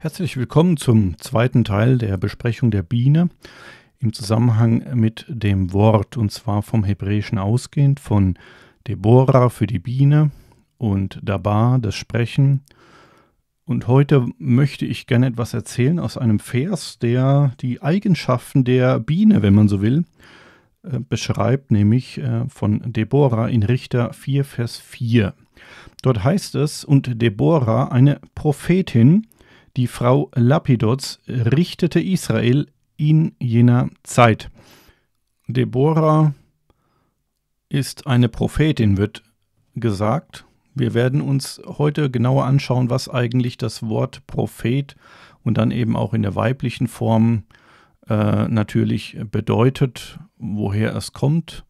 Herzlich willkommen zum zweiten Teil der Besprechung der Biene im Zusammenhang mit dem Wort und zwar vom Hebräischen ausgehend von Deborah für die Biene und Dabar das Sprechen. Und heute möchte ich gerne etwas erzählen aus einem Vers, der die Eigenschaften der Biene, wenn man so will, äh, beschreibt, nämlich äh, von Deborah in Richter 4, Vers 4. Dort heißt es, und Deborah, eine Prophetin, die Frau Lapidots richtete Israel in jener Zeit. Deborah ist eine Prophetin, wird gesagt. Wir werden uns heute genauer anschauen, was eigentlich das Wort Prophet und dann eben auch in der weiblichen Form äh, natürlich bedeutet, woher es kommt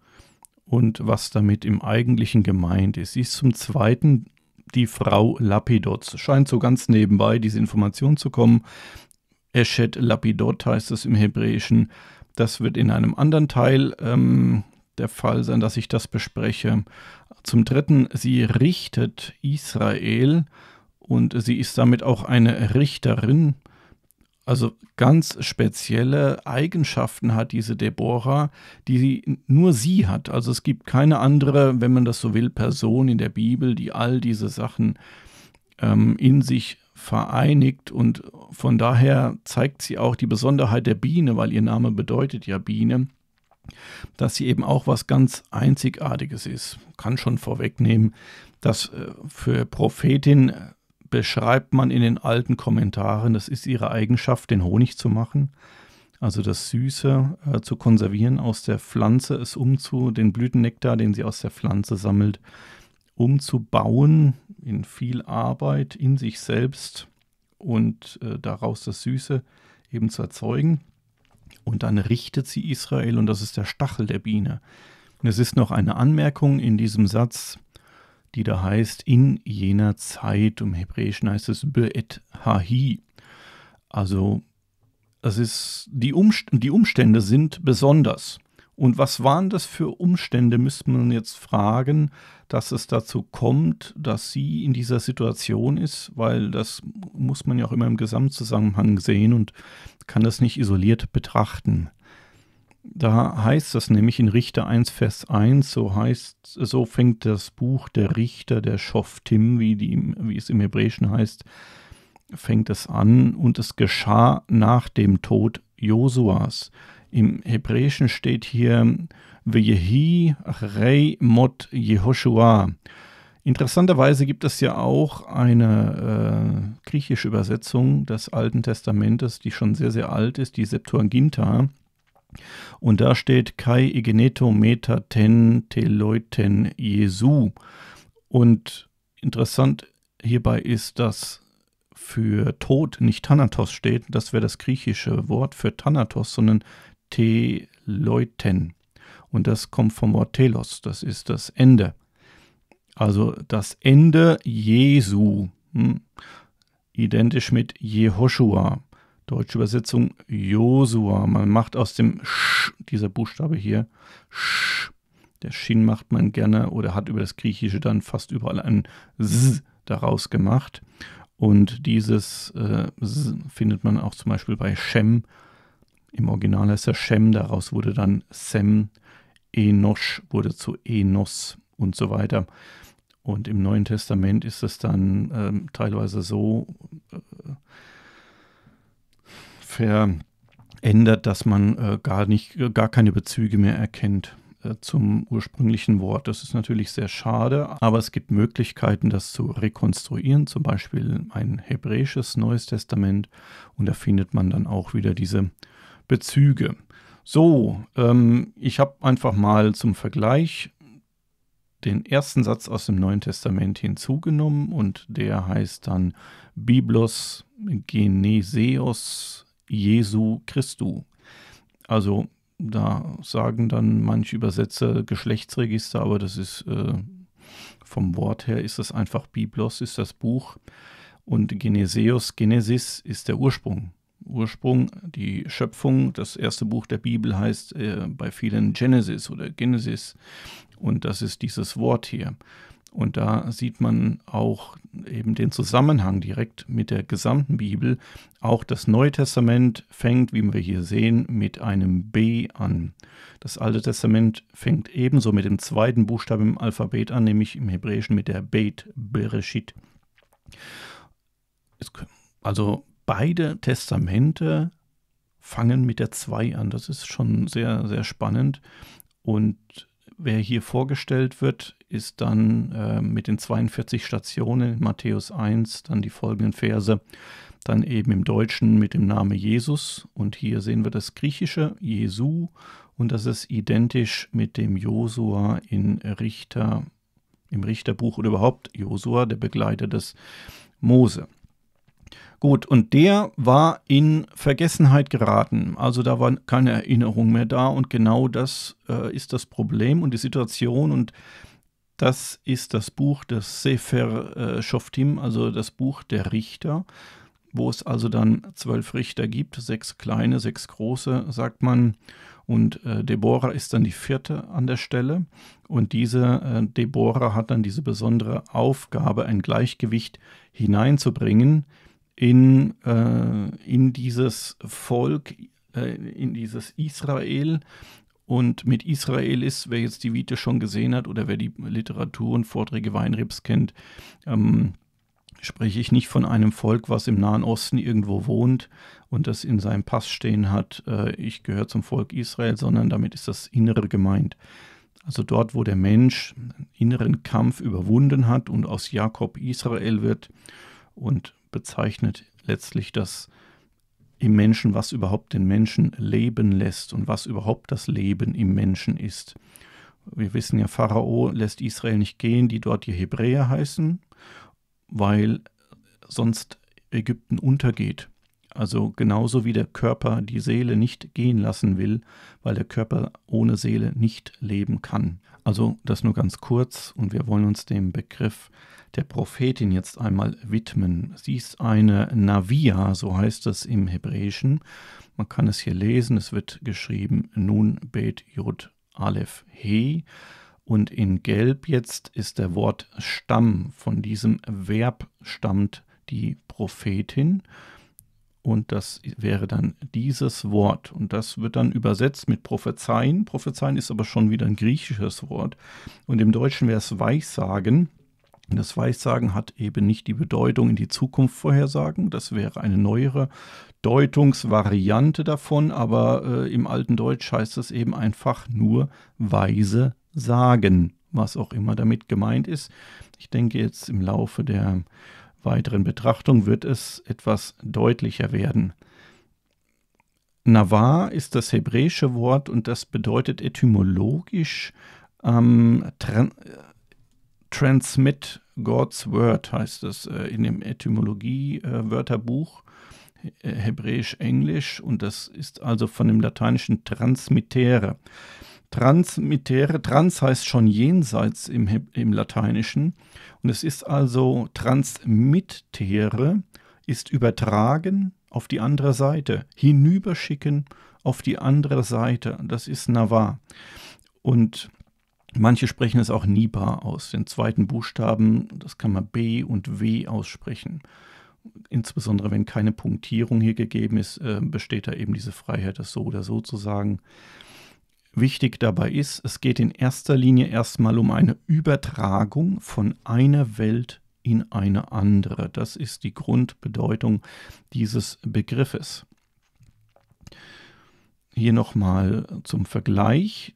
und was damit im eigentlichen gemeint ist. Sie ist zum Zweiten die Frau Lapidot. Scheint so ganz nebenbei diese Information zu kommen. Eshet Lapidot heißt es im Hebräischen. Das wird in einem anderen Teil ähm, der Fall sein, dass ich das bespreche. Zum Dritten, sie richtet Israel und sie ist damit auch eine Richterin also ganz spezielle Eigenschaften hat diese Deborah, die sie, nur sie hat. Also es gibt keine andere, wenn man das so will, Person in der Bibel, die all diese Sachen ähm, in sich vereinigt. Und von daher zeigt sie auch die Besonderheit der Biene, weil ihr Name bedeutet ja Biene, dass sie eben auch was ganz Einzigartiges ist. Kann schon vorwegnehmen, dass äh, für Prophetin äh, beschreibt man in den alten Kommentaren, das ist ihre Eigenschaft, den Honig zu machen. Also das Süße äh, zu konservieren aus der Pflanze, es umzu, den Blütennektar, den sie aus der Pflanze sammelt, umzubauen in viel Arbeit in sich selbst und äh, daraus das Süße eben zu erzeugen. Und dann richtet sie Israel und das ist der Stachel der Biene. Und es ist noch eine Anmerkung in diesem Satz, die da heißt in jener Zeit. Im Hebräischen heißt es Be'et Hahi. Also es ist, die, Umst die Umstände sind besonders. Und was waren das für Umstände, müsste man jetzt fragen, dass es dazu kommt, dass sie in dieser Situation ist, weil das muss man ja auch immer im Gesamtzusammenhang sehen und kann das nicht isoliert betrachten. Da heißt es nämlich in Richter 1, Vers 1, so heißt, so fängt das Buch der Richter, der Schoftim, wie, die, wie es im Hebräischen heißt, fängt es an und es geschah nach dem Tod Josuas. Im Hebräischen steht hier Vejehi Rei Mot Jehoshua. Interessanterweise gibt es ja auch eine äh, griechische Übersetzung des Alten Testamentes, die schon sehr, sehr alt ist, die Septuaginta. Und da steht Kai Igeneto Meta Ten Teleuten Jesu. Und interessant hierbei ist, dass für Tod nicht Thanatos steht. Das wäre das griechische Wort für Thanatos, sondern Teleuten. Und das kommt vom Wort Telos, das ist das Ende. Also das Ende Jesu, hm? identisch mit Jehoshua. Deutsche Übersetzung Josua. Man macht aus dem Sch, dieser Buchstabe hier, Sch, der Schin macht man gerne oder hat über das Griechische dann fast überall ein S daraus gemacht. Und dieses äh, S findet man auch zum Beispiel bei Shem. Im Original heißt er Shem, daraus wurde dann Sem, Enosh wurde zu Enos und so weiter. Und im Neuen Testament ist es dann äh, teilweise so, äh, ändert, dass man äh, gar nicht, äh, gar keine Bezüge mehr erkennt äh, zum ursprünglichen Wort. Das ist natürlich sehr schade, aber es gibt Möglichkeiten, das zu rekonstruieren, zum Beispiel ein hebräisches Neues Testament und da findet man dann auch wieder diese Bezüge. So, ähm, ich habe einfach mal zum Vergleich den ersten Satz aus dem Neuen Testament hinzugenommen und der heißt dann Biblos Geneseos Jesu Christu. Also da sagen dann manche Übersetzer Geschlechtsregister, aber das ist äh, vom Wort her ist das einfach Biblos, ist das Buch. Und Geneseus, Genesis ist der Ursprung. Ursprung, die Schöpfung. Das erste Buch der Bibel heißt äh, bei vielen Genesis oder Genesis. Und das ist dieses Wort hier. Und da sieht man auch eben den Zusammenhang direkt mit der gesamten Bibel. Auch das Neue Testament fängt, wie wir hier sehen, mit einem B an. Das Alte Testament fängt ebenso mit dem zweiten Buchstaben im Alphabet an, nämlich im Hebräischen mit der Beit Bereshit. Also beide Testamente fangen mit der 2 an. Das ist schon sehr, sehr spannend. Und wer hier vorgestellt wird, ist dann äh, mit den 42 Stationen in Matthäus 1 dann die folgenden Verse. Dann eben im Deutschen mit dem Namen Jesus. Und hier sehen wir das griechische Jesu. Und das ist identisch mit dem Josua in Richter, im Richterbuch oder überhaupt Josua, der Begleiter des Mose. Gut, und der war in Vergessenheit geraten. Also da war keine Erinnerung mehr da und genau das äh, ist das Problem und die Situation und das ist das Buch des Sefer äh, Shoftim, also das Buch der Richter, wo es also dann zwölf Richter gibt, sechs kleine, sechs große, sagt man. Und äh, Deborah ist dann die vierte an der Stelle. Und diese äh, Deborah hat dann diese besondere Aufgabe, ein Gleichgewicht hineinzubringen in, äh, in dieses Volk, äh, in dieses Israel, und mit Israel ist, wer jetzt die Vite schon gesehen hat oder wer die Literatur und Vorträge Weinrebs kennt, ähm, spreche ich nicht von einem Volk, was im Nahen Osten irgendwo wohnt und das in seinem Pass stehen hat, äh, ich gehöre zum Volk Israel, sondern damit ist das Innere gemeint. Also dort, wo der Mensch einen inneren Kampf überwunden hat und aus Jakob Israel wird und bezeichnet letztlich das im Menschen, was überhaupt den Menschen leben lässt und was überhaupt das Leben im Menschen ist. Wir wissen ja, Pharao lässt Israel nicht gehen, die dort die Hebräer heißen, weil sonst Ägypten untergeht. Also genauso wie der Körper die Seele nicht gehen lassen will, weil der Körper ohne Seele nicht leben kann. Also das nur ganz kurz und wir wollen uns dem Begriff der Prophetin jetzt einmal widmen. Sie ist eine Navia, so heißt es im Hebräischen. Man kann es hier lesen, es wird geschrieben Nun Bet Jod Aleph He. Und in Gelb jetzt ist der Wort Stamm. Von diesem Verb stammt die Prophetin. Und das wäre dann dieses Wort. Und das wird dann übersetzt mit prophezeien. Prophezeien ist aber schon wieder ein griechisches Wort. Und im Deutschen wäre es Weissagen. Das Weissagen hat eben nicht die Bedeutung in die Zukunft vorhersagen. Das wäre eine neuere Deutungsvariante davon. Aber äh, im alten Deutsch heißt es eben einfach nur weise sagen, was auch immer damit gemeint ist. Ich denke jetzt im Laufe der weiteren Betrachtung wird es etwas deutlicher werden. Navar ist das hebräische Wort und das bedeutet etymologisch ähm, tra Transmit God's Word, heißt es äh, in dem Etymologie-Wörterbuch, äh, hebräisch-englisch, und das ist also von dem lateinischen transmittere. Transmittere, trans heißt schon jenseits im, im Lateinischen und es ist also transmittere, ist übertragen auf die andere Seite, hinüberschicken auf die andere Seite. Das ist Navar. Und manche sprechen es auch Niba aus, den zweiten Buchstaben, das kann man B und W aussprechen. Insbesondere wenn keine Punktierung hier gegeben ist, äh, besteht da eben diese Freiheit, das so oder so zu sagen. Wichtig dabei ist, es geht in erster Linie erstmal um eine Übertragung von einer Welt in eine andere. Das ist die Grundbedeutung dieses Begriffes. Hier nochmal zum Vergleich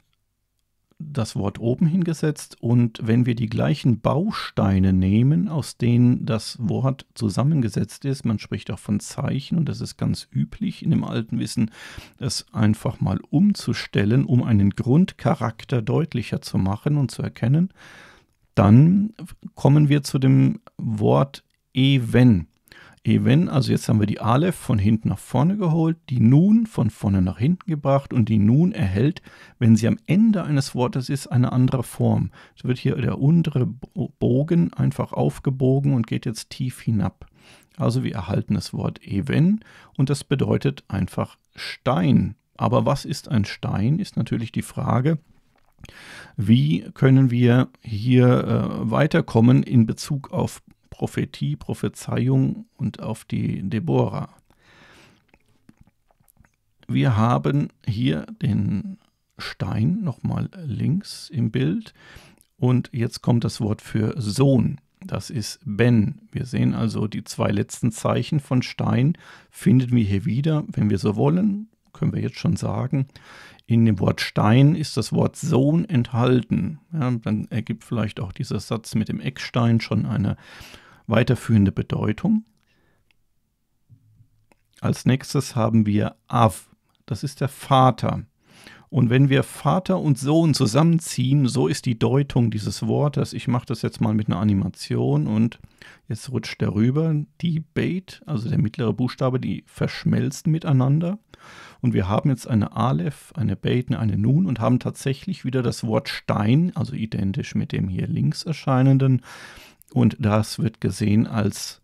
das Wort oben hingesetzt und wenn wir die gleichen Bausteine nehmen, aus denen das Wort zusammengesetzt ist, man spricht auch von Zeichen und das ist ganz üblich in dem alten Wissen, es einfach mal umzustellen, um einen Grundcharakter deutlicher zu machen und zu erkennen, dann kommen wir zu dem Wort even. Even, also jetzt haben wir die Aleph von hinten nach vorne geholt, die Nun von vorne nach hinten gebracht und die Nun erhält, wenn sie am Ende eines Wortes ist, eine andere Form. Es wird hier der untere Bogen einfach aufgebogen und geht jetzt tief hinab. Also wir erhalten das Wort Even und das bedeutet einfach Stein. Aber was ist ein Stein, ist natürlich die Frage, wie können wir hier äh, weiterkommen in Bezug auf Prophetie, Prophezeiung und auf die Deborah. Wir haben hier den Stein nochmal links im Bild und jetzt kommt das Wort für Sohn. Das ist Ben. Wir sehen also die zwei letzten Zeichen von Stein finden wir hier wieder, wenn wir so wollen, können wir jetzt schon sagen. In dem Wort Stein ist das Wort Sohn enthalten. Ja, dann ergibt vielleicht auch dieser Satz mit dem Eckstein schon eine weiterführende Bedeutung. Als nächstes haben wir Av, das ist der Vater. Und wenn wir Vater und Sohn zusammenziehen, so ist die Deutung dieses Wortes. Ich mache das jetzt mal mit einer Animation und jetzt rutscht der rüber. Die Bait, also der mittlere Buchstabe, die verschmelzen miteinander. Und wir haben jetzt eine Aleph, eine Beit, eine Nun und haben tatsächlich wieder das Wort Stein, also identisch mit dem hier links erscheinenden. Und das wird gesehen als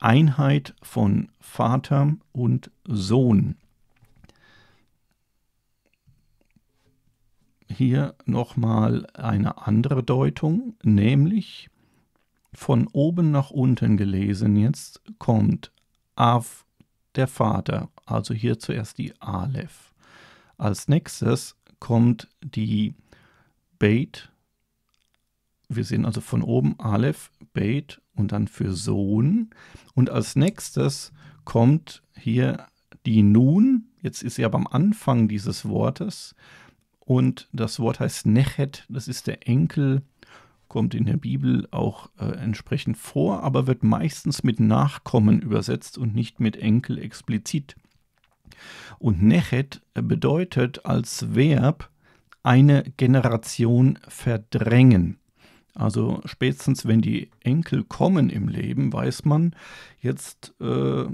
Einheit von Vater und Sohn. Hier nochmal eine andere Deutung, nämlich von oben nach unten gelesen jetzt kommt Av, der Vater, also hier zuerst die Aleph. Als nächstes kommt die Beit. Wir sehen also von oben Aleph, Beit und dann für Sohn. Und als nächstes kommt hier die Nun. Jetzt ist sie aber am Anfang dieses Wortes. Und das Wort heißt Nechet, das ist der Enkel, kommt in der Bibel auch äh, entsprechend vor, aber wird meistens mit Nachkommen übersetzt und nicht mit Enkel explizit. Und Nechet bedeutet als Verb eine Generation verdrängen. Also spätestens, wenn die Enkel kommen im Leben, weiß man, jetzt äh,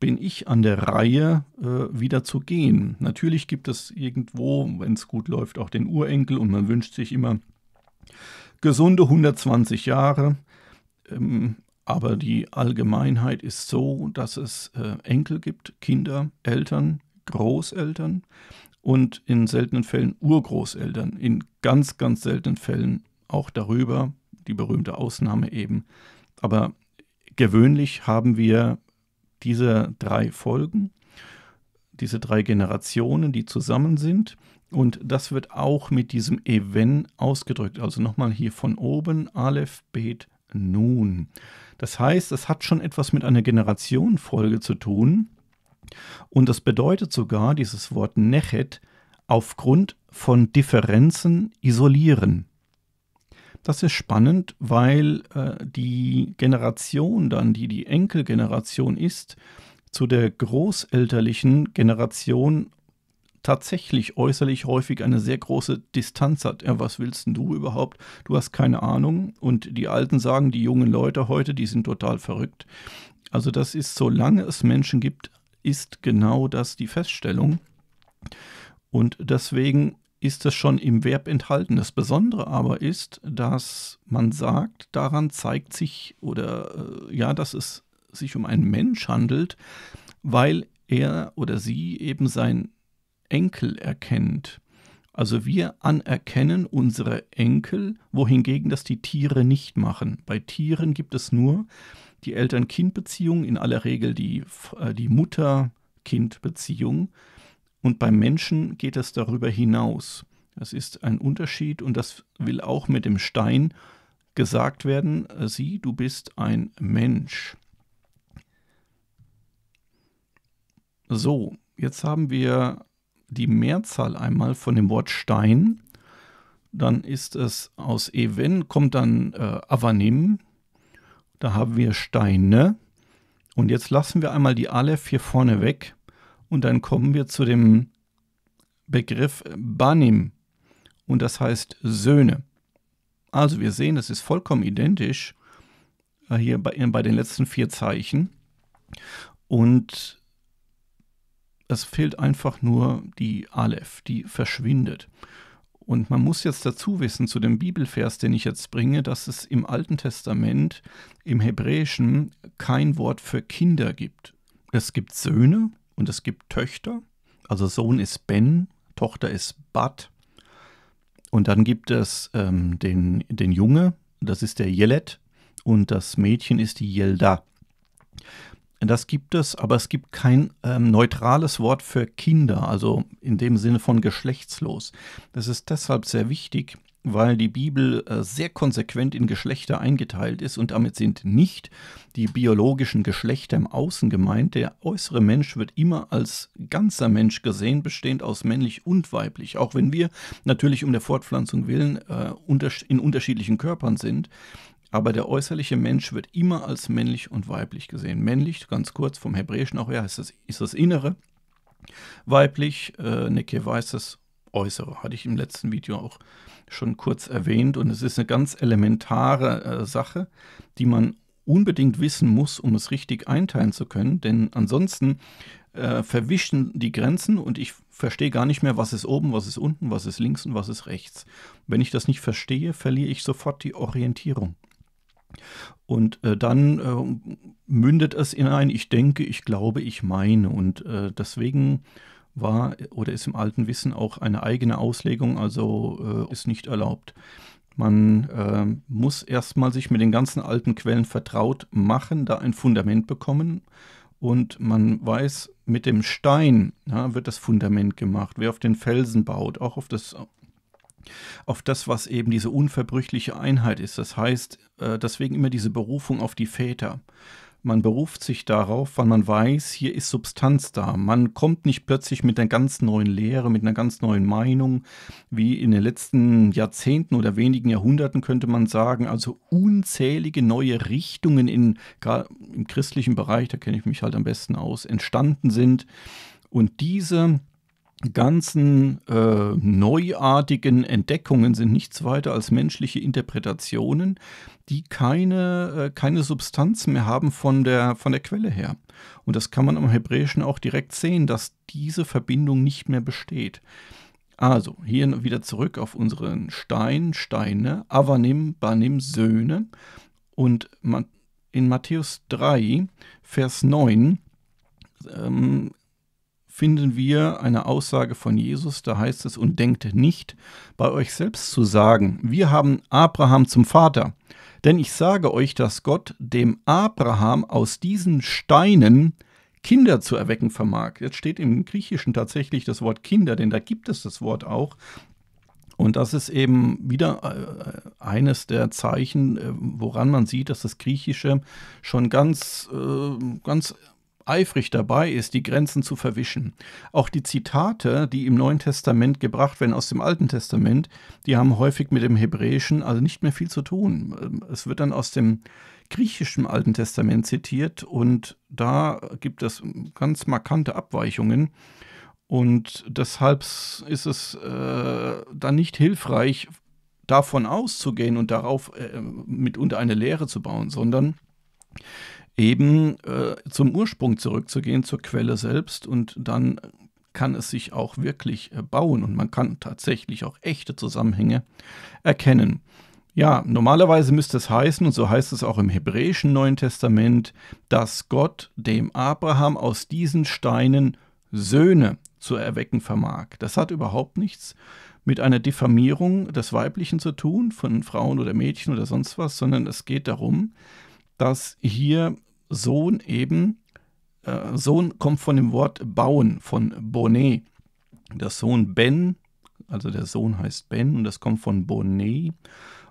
bin ich an der Reihe, äh, wieder zu gehen. Natürlich gibt es irgendwo, wenn es gut läuft, auch den Urenkel und man wünscht sich immer gesunde 120 Jahre. Ähm, aber die Allgemeinheit ist so, dass es äh, Enkel gibt, Kinder, Eltern, Großeltern und in seltenen Fällen Urgroßeltern, in ganz, ganz seltenen Fällen auch darüber, die berühmte Ausnahme eben. Aber gewöhnlich haben wir diese drei Folgen, diese drei Generationen, die zusammen sind. Und das wird auch mit diesem Even ausgedrückt. Also nochmal hier von oben, Aleph, Bet, Nun. Das heißt, es hat schon etwas mit einer Generationenfolge zu tun. Und das bedeutet sogar, dieses Wort Nechet, aufgrund von Differenzen isolieren. Das ist spannend, weil äh, die Generation dann, die die Enkelgeneration ist, zu der großelterlichen Generation tatsächlich äußerlich häufig eine sehr große Distanz hat. Ja, was willst denn du überhaupt? Du hast keine Ahnung. Und die Alten sagen, die jungen Leute heute, die sind total verrückt. Also das ist, solange es Menschen gibt, ist genau das die Feststellung. Und deswegen ist das schon im Verb enthalten. Das Besondere aber ist, dass man sagt, daran zeigt sich oder äh, ja, dass es sich um einen Mensch handelt, weil er oder sie eben sein Enkel erkennt. Also wir anerkennen unsere Enkel, wohingegen das die Tiere nicht machen. Bei Tieren gibt es nur die Eltern-Kind-Beziehung, in aller Regel die, äh, die Mutter-Kind-Beziehung. Und beim Menschen geht es darüber hinaus. Das ist ein Unterschied und das will auch mit dem Stein gesagt werden, äh, sieh, du bist ein Mensch. So, jetzt haben wir die Mehrzahl einmal von dem Wort Stein, dann ist es aus Even, kommt dann äh, Avanim, da haben wir Steine. Und jetzt lassen wir einmal die Aleph hier vorne weg und dann kommen wir zu dem Begriff Banim und das heißt Söhne. Also wir sehen, das ist vollkommen identisch äh, hier bei, bei den letzten vier Zeichen. Und es fehlt einfach nur die Aleph, die verschwindet. Und man muss jetzt dazu wissen zu dem Bibelvers, den ich jetzt bringe, dass es im Alten Testament, im Hebräischen, kein Wort für Kinder gibt. Es gibt Söhne und es gibt Töchter. Also Sohn ist Ben, Tochter ist Bat. Und dann gibt es ähm, den, den Junge, das ist der Jelet, und das Mädchen ist die Yelda. Das gibt es, aber es gibt kein ähm, neutrales Wort für Kinder, also in dem Sinne von geschlechtslos. Das ist deshalb sehr wichtig, weil die Bibel äh, sehr konsequent in Geschlechter eingeteilt ist und damit sind nicht die biologischen Geschlechter im Außen gemeint. Der äußere Mensch wird immer als ganzer Mensch gesehen, bestehend aus männlich und weiblich, auch wenn wir natürlich um der Fortpflanzung willen äh, in unterschiedlichen Körpern sind. Aber der äußerliche Mensch wird immer als männlich und weiblich gesehen. Männlich, ganz kurz, vom Hebräischen auch her, heißt das, ist das Innere. Weiblich, äh, Nekeva ist das Äußere. Hatte ich im letzten Video auch schon kurz erwähnt. Und es ist eine ganz elementare äh, Sache, die man unbedingt wissen muss, um es richtig einteilen zu können. Denn ansonsten äh, verwischen die Grenzen und ich verstehe gar nicht mehr, was ist oben, was ist unten, was ist links und was ist rechts. Wenn ich das nicht verstehe, verliere ich sofort die Orientierung. Und äh, dann äh, mündet es in ein Ich denke, ich glaube, ich meine. Und äh, deswegen war oder ist im alten Wissen auch eine eigene Auslegung, also äh, ist nicht erlaubt. Man ähm, muss erstmal sich mit den ganzen alten Quellen vertraut machen, da ein Fundament bekommen. Und man weiß, mit dem Stein ja, wird das Fundament gemacht. Wer auf den Felsen baut, auch auf das auf das, was eben diese unverbrüchliche Einheit ist. Das heißt, äh, deswegen immer diese Berufung auf die Väter. Man beruft sich darauf, weil man weiß, hier ist Substanz da. Man kommt nicht plötzlich mit einer ganz neuen Lehre, mit einer ganz neuen Meinung, wie in den letzten Jahrzehnten oder wenigen Jahrhunderten könnte man sagen. Also unzählige neue Richtungen in, im christlichen Bereich, da kenne ich mich halt am besten aus, entstanden sind. Und diese ganzen äh, neuartigen Entdeckungen sind nichts weiter als menschliche Interpretationen, die keine, äh, keine Substanz mehr haben von der, von der Quelle her. Und das kann man im Hebräischen auch direkt sehen, dass diese Verbindung nicht mehr besteht. Also, hier wieder zurück auf unseren Stein, Steine, Avanim, Banim, Söhne. Und in Matthäus 3, Vers 9, ähm, finden wir eine Aussage von Jesus, da heißt es, und denkt nicht, bei euch selbst zu sagen, wir haben Abraham zum Vater. Denn ich sage euch, dass Gott dem Abraham aus diesen Steinen Kinder zu erwecken vermag. Jetzt steht im Griechischen tatsächlich das Wort Kinder, denn da gibt es das Wort auch. Und das ist eben wieder äh, eines der Zeichen, äh, woran man sieht, dass das Griechische schon ganz, äh, ganz eifrig dabei ist, die Grenzen zu verwischen. Auch die Zitate, die im Neuen Testament gebracht werden aus dem Alten Testament, die haben häufig mit dem Hebräischen also nicht mehr viel zu tun. Es wird dann aus dem griechischen Alten Testament zitiert und da gibt es ganz markante Abweichungen. Und deshalb ist es äh, dann nicht hilfreich, davon auszugehen und darauf äh, mitunter eine Lehre zu bauen, sondern eben äh, zum Ursprung zurückzugehen, zur Quelle selbst und dann kann es sich auch wirklich äh, bauen und man kann tatsächlich auch echte Zusammenhänge erkennen. Ja, normalerweise müsste es heißen, und so heißt es auch im hebräischen Neuen Testament, dass Gott dem Abraham aus diesen Steinen Söhne zu erwecken vermag. Das hat überhaupt nichts mit einer Diffamierung des Weiblichen zu tun, von Frauen oder Mädchen oder sonst was, sondern es geht darum, dass hier Sohn eben, äh, Sohn kommt von dem Wort bauen, von Bonnet. Der Sohn Ben, also der Sohn heißt Ben und das kommt von Bonnet.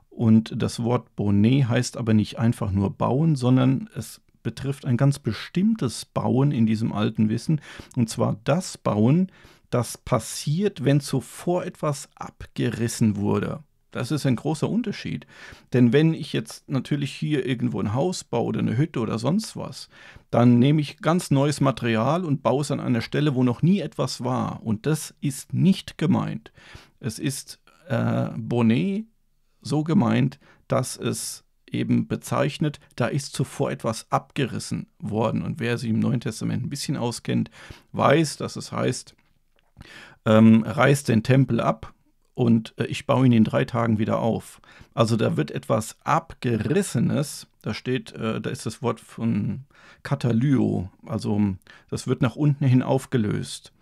Und das Wort Bonnet heißt aber nicht einfach nur bauen, sondern es betrifft ein ganz bestimmtes Bauen in diesem alten Wissen. Und zwar das Bauen, das passiert, wenn zuvor etwas abgerissen wurde. Das ist ein großer Unterschied. Denn wenn ich jetzt natürlich hier irgendwo ein Haus baue oder eine Hütte oder sonst was, dann nehme ich ganz neues Material und baue es an einer Stelle, wo noch nie etwas war. Und das ist nicht gemeint. Es ist äh, Bonnet so gemeint, dass es eben bezeichnet, da ist zuvor etwas abgerissen worden. Und wer sich im Neuen Testament ein bisschen auskennt, weiß, dass es heißt, ähm, reißt den Tempel ab und äh, ich baue ihn in drei Tagen wieder auf. Also da wird etwas Abgerissenes, da steht, äh, da ist das Wort von Katalyo, also das wird nach unten hin aufgelöst.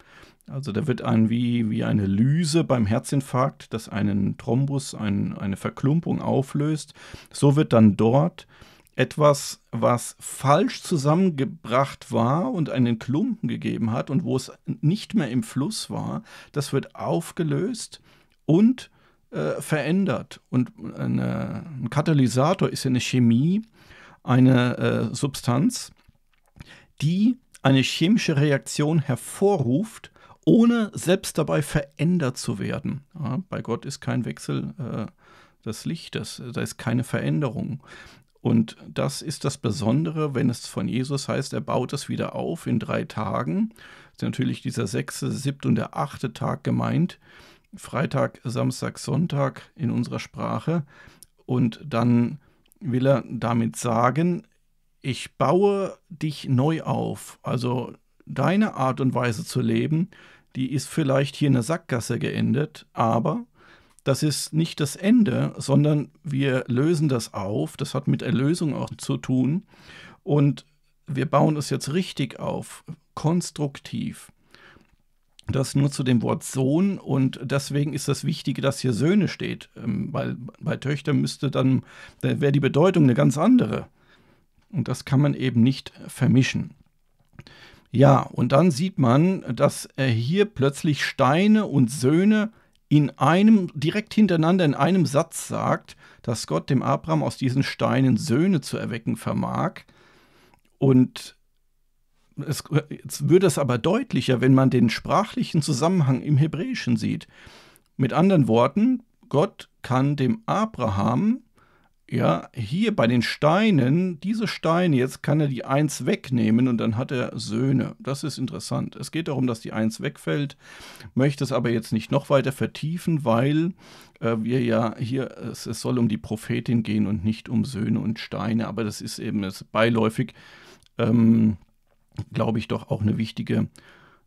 Also da wird ein wie, wie eine Lyse beim Herzinfarkt, das einen Thrombus, ein, eine Verklumpung auflöst. So wird dann dort etwas, was falsch zusammengebracht war und einen Klumpen gegeben hat und wo es nicht mehr im Fluss war, das wird aufgelöst und äh, verändert. Und eine, ein Katalysator ist ja eine Chemie, eine äh, Substanz, die eine chemische Reaktion hervorruft, ohne selbst dabei verändert zu werden. Ja, bei Gott ist kein Wechsel äh, des Lichtes, da ist keine Veränderung. Und das ist das Besondere, wenn es von Jesus heißt, er baut es wieder auf in drei Tagen. Das ist natürlich dieser sechste, siebte und der achte Tag gemeint. Freitag, Samstag, Sonntag in unserer Sprache. Und dann will er damit sagen, ich baue dich neu auf. Also deine Art und Weise zu leben, die ist vielleicht hier in der Sackgasse geendet, aber das ist nicht das Ende, sondern wir lösen das auf. Das hat mit Erlösung auch zu tun. Und wir bauen es jetzt richtig auf, konstruktiv das nur zu dem Wort Sohn und deswegen ist das Wichtige, dass hier Söhne steht, ähm, weil bei Töchtern müsste dann, da wäre die Bedeutung eine ganz andere. Und das kann man eben nicht vermischen. Ja, und dann sieht man, dass äh, hier plötzlich Steine und Söhne in einem, direkt hintereinander in einem Satz sagt, dass Gott dem Abraham aus diesen Steinen Söhne zu erwecken vermag. Und es, jetzt wird es aber deutlicher, wenn man den sprachlichen Zusammenhang im Hebräischen sieht. Mit anderen Worten, Gott kann dem Abraham, ja, hier bei den Steinen, diese Steine, jetzt kann er die Eins wegnehmen und dann hat er Söhne. Das ist interessant. Es geht darum, dass die Eins wegfällt, möchte es aber jetzt nicht noch weiter vertiefen, weil äh, wir ja hier, es, es, soll um die Prophetin gehen und nicht um Söhne und Steine, aber das ist eben das beiläufig. Ähm, glaube ich, doch auch eine wichtige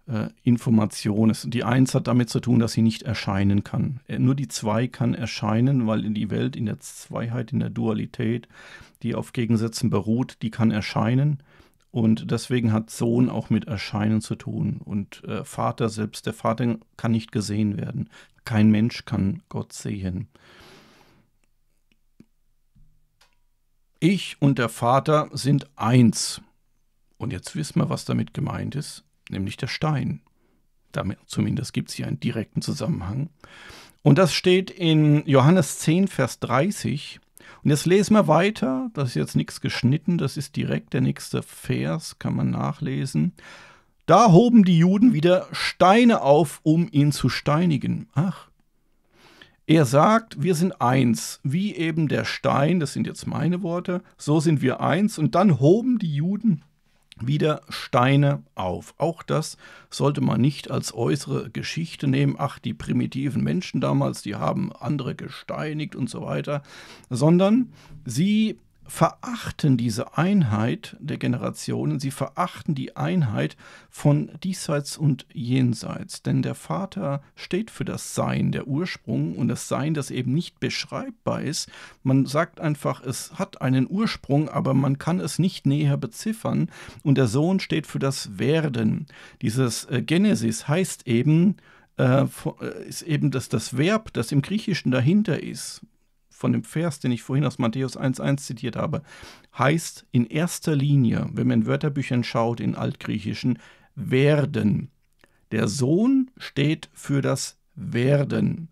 äh, Information ist. Die 1 hat damit zu tun, dass sie nicht erscheinen kann. Äh, nur die 2 kann erscheinen, weil in die Welt, in der Zweiheit, in der Dualität, die auf Gegensätzen beruht, die kann erscheinen. Und deswegen hat Sohn auch mit Erscheinen zu tun. Und äh, Vater selbst, der Vater kann nicht gesehen werden. Kein Mensch kann Gott sehen. Ich und der Vater sind eins. Und jetzt wissen wir, was damit gemeint ist, nämlich der Stein. Damit, zumindest gibt es hier einen direkten Zusammenhang. Und das steht in Johannes 10, Vers 30. Und jetzt lesen wir weiter. Das ist jetzt nichts geschnitten, das ist direkt der nächste Vers, kann man nachlesen. Da hoben die Juden wieder Steine auf, um ihn zu steinigen. Ach. Er sagt, wir sind eins, wie eben der Stein, das sind jetzt meine Worte, so sind wir eins. Und dann hoben die Juden wieder Steine auf. Auch das sollte man nicht als äußere Geschichte nehmen. Ach, die primitiven Menschen damals, die haben andere gesteinigt und so weiter, sondern sie verachten diese Einheit der Generationen, sie verachten die Einheit von diesseits und jenseits. Denn der Vater steht für das Sein, der Ursprung und das Sein, das eben nicht beschreibbar ist. Man sagt einfach, es hat einen Ursprung, aber man kann es nicht näher beziffern. Und der Sohn steht für das Werden. Dieses äh, Genesis heißt eben, äh, äh, ist eben das, das Verb, das im Griechischen dahinter ist, von dem Vers, den ich vorhin aus Matthäus 1.1 zitiert habe, heißt in erster Linie, wenn man in Wörterbüchern schaut, in Altgriechischen, werden. Der Sohn steht für das Werden.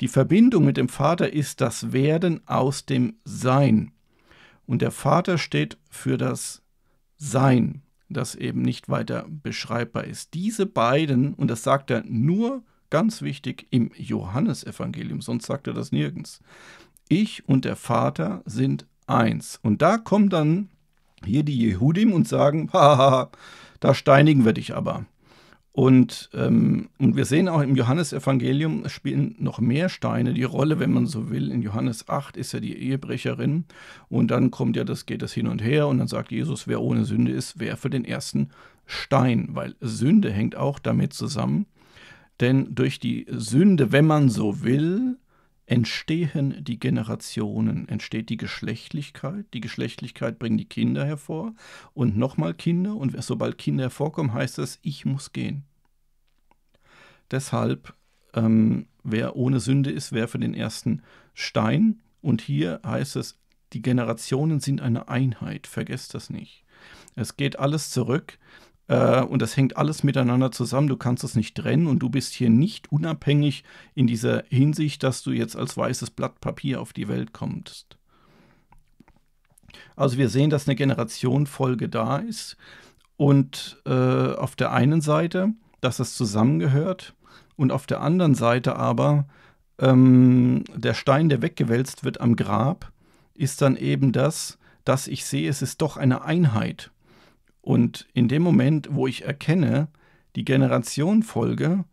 Die Verbindung mit dem Vater ist das Werden aus dem Sein. Und der Vater steht für das Sein, das eben nicht weiter beschreibbar ist. Diese beiden, und das sagt er nur ganz wichtig im Johannesevangelium, sonst sagt er das nirgends ich und der Vater sind eins. Und da kommen dann hier die Jehudim und sagen, haha, da steinigen wir dich aber. Und, ähm, und wir sehen auch im Johannesevangelium spielen noch mehr Steine die Rolle, wenn man so will. In Johannes 8 ist ja die Ehebrecherin und dann kommt ja das, geht das hin und her und dann sagt Jesus, wer ohne Sünde ist, wer für den ersten Stein, weil Sünde hängt auch damit zusammen. Denn durch die Sünde, wenn man so will, entstehen die Generationen, entsteht die Geschlechtlichkeit. Die Geschlechtlichkeit bringt die Kinder hervor und nochmal Kinder. Und sobald Kinder hervorkommen, heißt es, ich muss gehen. Deshalb, ähm, wer ohne Sünde ist, werfe den ersten Stein. Und hier heißt es, die Generationen sind eine Einheit. Vergesst das nicht. Es geht alles zurück äh, und das hängt alles miteinander zusammen. Du kannst es nicht trennen und du bist hier nicht unabhängig in dieser Hinsicht, dass du jetzt als weißes Blatt Papier auf die Welt kommst. Also wir sehen, dass eine Generationenfolge da ist und äh, auf der einen Seite, dass das zusammengehört und auf der anderen Seite aber ähm, der Stein, der weggewälzt wird am Grab, ist dann eben das, dass ich sehe, es ist doch eine Einheit. Und in dem Moment, wo ich erkenne, die Generationenfolge,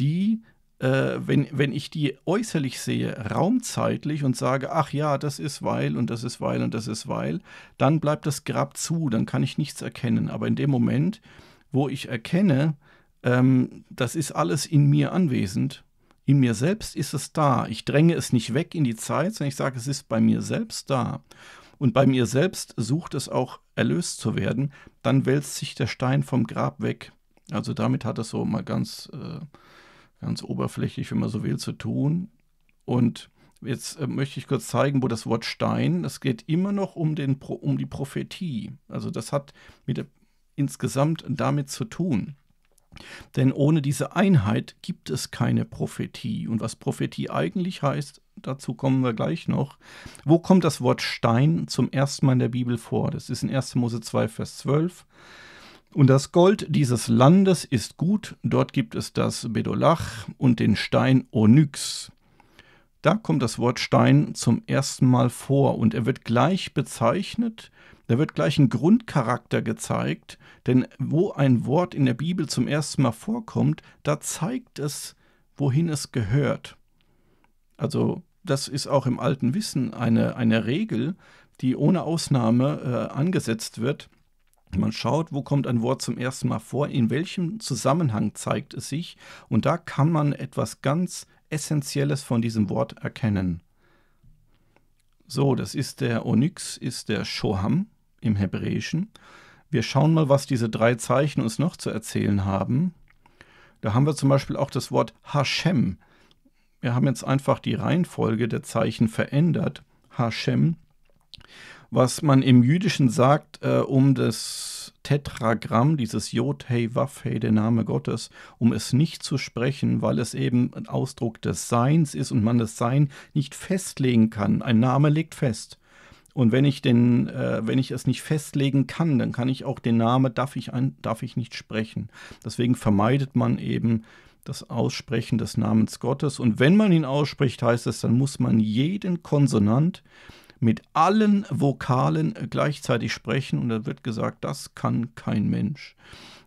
die, äh, wenn, wenn ich die äußerlich sehe, raumzeitlich und sage, ach ja, das ist weil und das ist weil und das ist weil, dann bleibt das Grab zu, dann kann ich nichts erkennen. Aber in dem Moment, wo ich erkenne, ähm, das ist alles in mir anwesend, in mir selbst ist es da. Ich dränge es nicht weg in die Zeit, sondern ich sage, es ist bei mir selbst da. Und bei mir selbst sucht es auch erlöst zu werden, dann wälzt sich der Stein vom Grab weg. Also damit hat das so mal ganz, äh, ganz oberflächlich, wenn man so will, zu tun. Und jetzt äh, möchte ich kurz zeigen, wo das Wort Stein, es geht immer noch um, den, um die Prophetie. Also das hat mit der, insgesamt damit zu tun. Denn ohne diese Einheit gibt es keine Prophetie. Und was Prophetie eigentlich heißt, dazu kommen wir gleich noch. Wo kommt das Wort Stein zum ersten Mal in der Bibel vor? Das ist in 1. Mose 2, Vers 12. Und das Gold dieses Landes ist gut, dort gibt es das Bedolach und den Stein Onyx. Da kommt das Wort Stein zum ersten Mal vor und er wird gleich bezeichnet, da wird gleich ein Grundcharakter gezeigt, denn wo ein Wort in der Bibel zum ersten Mal vorkommt, da zeigt es, wohin es gehört. Also das ist auch im alten Wissen eine, eine Regel, die ohne Ausnahme äh, angesetzt wird. Man schaut, wo kommt ein Wort zum ersten Mal vor, in welchem Zusammenhang zeigt es sich und da kann man etwas ganz Essentielles von diesem Wort erkennen. So, das ist der Onyx, ist der Shoham im Hebräischen. Wir schauen mal, was diese drei Zeichen uns noch zu erzählen haben. Da haben wir zum Beispiel auch das Wort Hashem wir haben jetzt einfach die Reihenfolge der Zeichen verändert, Hashem, was man im Jüdischen sagt, äh, um das Tetragramm, dieses Jod, Hey, Waf, Hey, der Name Gottes, um es nicht zu sprechen, weil es eben ein Ausdruck des Seins ist und man das Sein nicht festlegen kann. Ein Name legt fest. Und wenn ich, den, äh, wenn ich es nicht festlegen kann, dann kann ich auch den Namen, darf ich, ein, darf ich nicht sprechen. Deswegen vermeidet man eben das Aussprechen des Namens Gottes. Und wenn man ihn ausspricht, heißt es, dann muss man jeden Konsonant mit allen Vokalen gleichzeitig sprechen. Und da wird gesagt, das kann kein Mensch.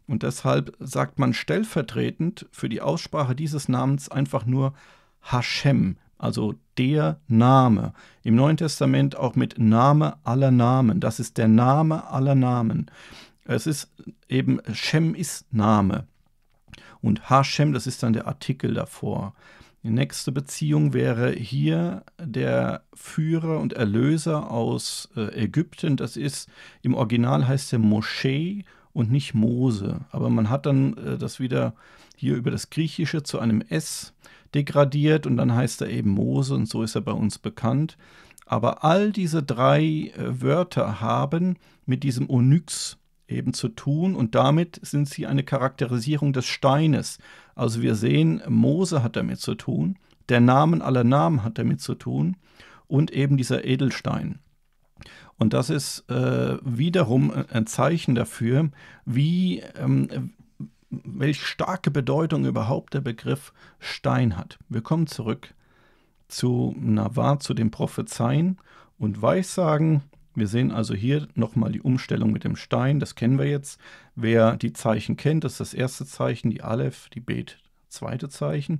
Und deshalb sagt man stellvertretend für die Aussprache dieses Namens einfach nur Hashem, also der Name. Im Neuen Testament auch mit Name aller Namen. Das ist der Name aller Namen. Es ist eben Shem ist Name und Hashem, das ist dann der Artikel davor. Die nächste Beziehung wäre hier der Führer und Erlöser aus äh, Ägypten. Das ist, im Original heißt er Moschee und nicht Mose. Aber man hat dann äh, das wieder hier über das Griechische zu einem S degradiert und dann heißt er eben Mose und so ist er bei uns bekannt. Aber all diese drei äh, Wörter haben mit diesem Onyx eben zu tun und damit sind sie eine Charakterisierung des Steines. Also wir sehen, Mose hat damit zu tun, der Namen aller Namen hat damit zu tun und eben dieser Edelstein. Und das ist äh, wiederum ein Zeichen dafür, wie, ähm, welch starke Bedeutung überhaupt der Begriff Stein hat. Wir kommen zurück zu Navar, zu dem Prophezeien und Weissagen wir sehen also hier nochmal die Umstellung mit dem Stein, das kennen wir jetzt. Wer die Zeichen kennt, das ist das erste Zeichen, die Aleph, die Bet, zweite Zeichen.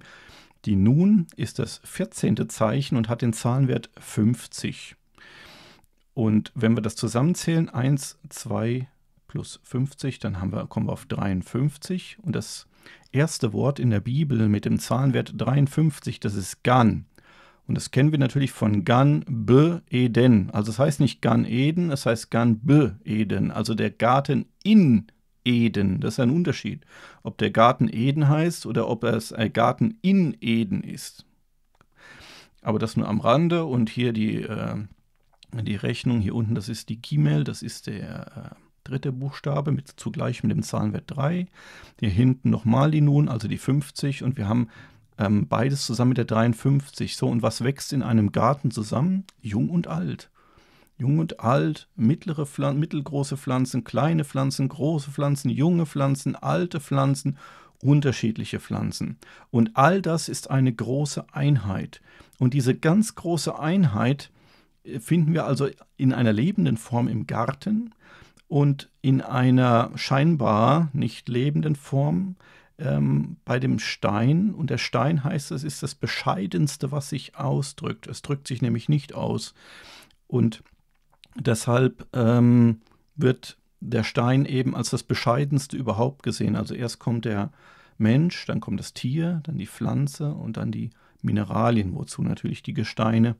Die Nun ist das 14. Zeichen und hat den Zahlenwert 50. Und wenn wir das zusammenzählen, 1, 2 plus 50, dann haben wir, kommen wir auf 53. Und das erste Wort in der Bibel mit dem Zahlenwert 53, das ist Gan. Und das kennen wir natürlich von Gan B Eden. Also es heißt nicht Gan Eden, es heißt Gan B Eden, also der Garten in Eden. Das ist ein Unterschied, ob der Garten Eden heißt oder ob es ein Garten in Eden ist. Aber das nur am Rande und hier die, äh, die Rechnung hier unten, das ist die Kimel, das ist der äh, dritte Buchstabe mit zugleich mit dem Zahlenwert 3. Hier hinten nochmal die Nun, also die 50 und wir haben ähm, beides zusammen mit der 53. So, und was wächst in einem Garten zusammen? Jung und alt. Jung und alt, mittlere Pflanzen, mittelgroße Pflanzen, kleine Pflanzen, große Pflanzen, junge Pflanzen, alte Pflanzen, unterschiedliche Pflanzen. Und all das ist eine große Einheit. Und diese ganz große Einheit äh, finden wir also in einer lebenden Form im Garten und in einer scheinbar nicht lebenden Form ähm, bei dem Stein. Und der Stein heißt, es ist das Bescheidenste, was sich ausdrückt. Es drückt sich nämlich nicht aus. Und deshalb ähm, wird der Stein eben als das Bescheidenste überhaupt gesehen. Also erst kommt der Mensch, dann kommt das Tier, dann die Pflanze und dann die Mineralien, wozu natürlich die Gesteine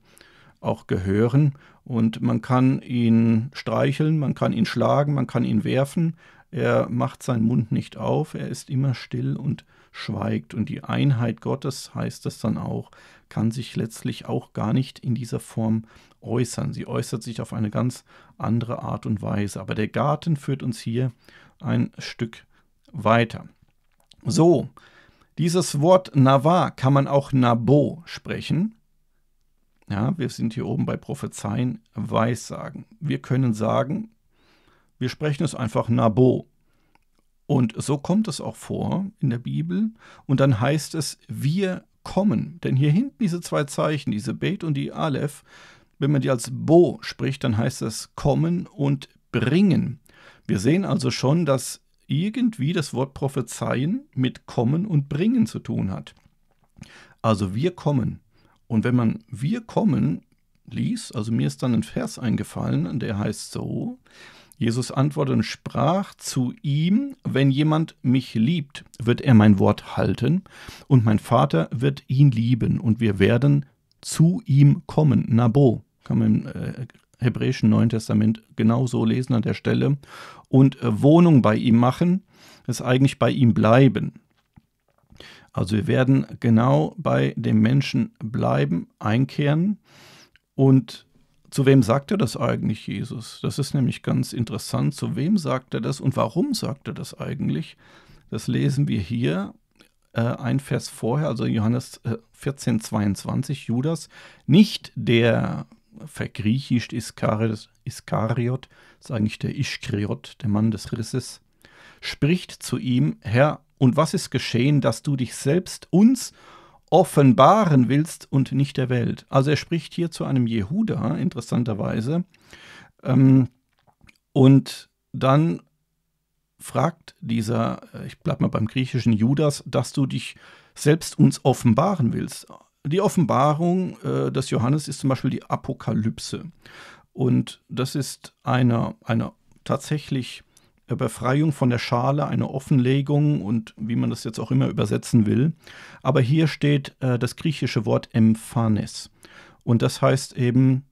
auch gehören. Und man kann ihn streicheln, man kann ihn schlagen, man kann ihn werfen. Er macht seinen Mund nicht auf, er ist immer still und schweigt. Und die Einheit Gottes, heißt es dann auch, kann sich letztlich auch gar nicht in dieser Form äußern. Sie äußert sich auf eine ganz andere Art und Weise. Aber der Garten führt uns hier ein Stück weiter. So, dieses Wort Nava kann man auch Nabo sprechen. Ja, wir sind hier oben bei Prophezeien, Weissagen. Wir können sagen, wir sprechen es einfach Nabo. Und so kommt es auch vor in der Bibel. Und dann heißt es, wir kommen. Denn hier hinten diese zwei Zeichen, diese Bet und die Aleph, wenn man die als Bo spricht, dann heißt das kommen und bringen. Wir sehen also schon, dass irgendwie das Wort prophezeien mit kommen und bringen zu tun hat. Also wir kommen. Und wenn man wir kommen liest, also mir ist dann ein Vers eingefallen, der heißt so, Jesus antwortete und sprach zu ihm, wenn jemand mich liebt, wird er mein Wort halten, und mein Vater wird ihn lieben, und wir werden zu ihm kommen. Nabo, kann man im äh, hebräischen Neuen Testament genau so lesen an der Stelle, und äh, Wohnung bei ihm machen, ist eigentlich bei ihm bleiben. Also wir werden genau bei dem Menschen bleiben, einkehren und zu wem sagt er das eigentlich, Jesus? Das ist nämlich ganz interessant. Zu wem sagt er das und warum sagt er das eigentlich? Das lesen wir hier äh, ein Vers vorher, also Johannes äh, 14, 22, Judas, nicht der vergriechicht Iskariot, Iskariot, ist eigentlich der Ischkriot, der Mann des Risses, spricht zu ihm, Herr, und was ist geschehen, dass du dich selbst uns offenbaren willst und nicht der Welt. Also er spricht hier zu einem Jehuda, interessanterweise. Ähm, und dann fragt dieser, äh, ich bleibe mal beim griechischen Judas, dass du dich selbst uns offenbaren willst. Die Offenbarung äh, des Johannes ist zum Beispiel die Apokalypse. Und das ist eine, eine tatsächlich Befreiung von der Schale, eine Offenlegung und wie man das jetzt auch immer übersetzen will. Aber hier steht äh, das griechische Wort Emphanes. Und das heißt eben,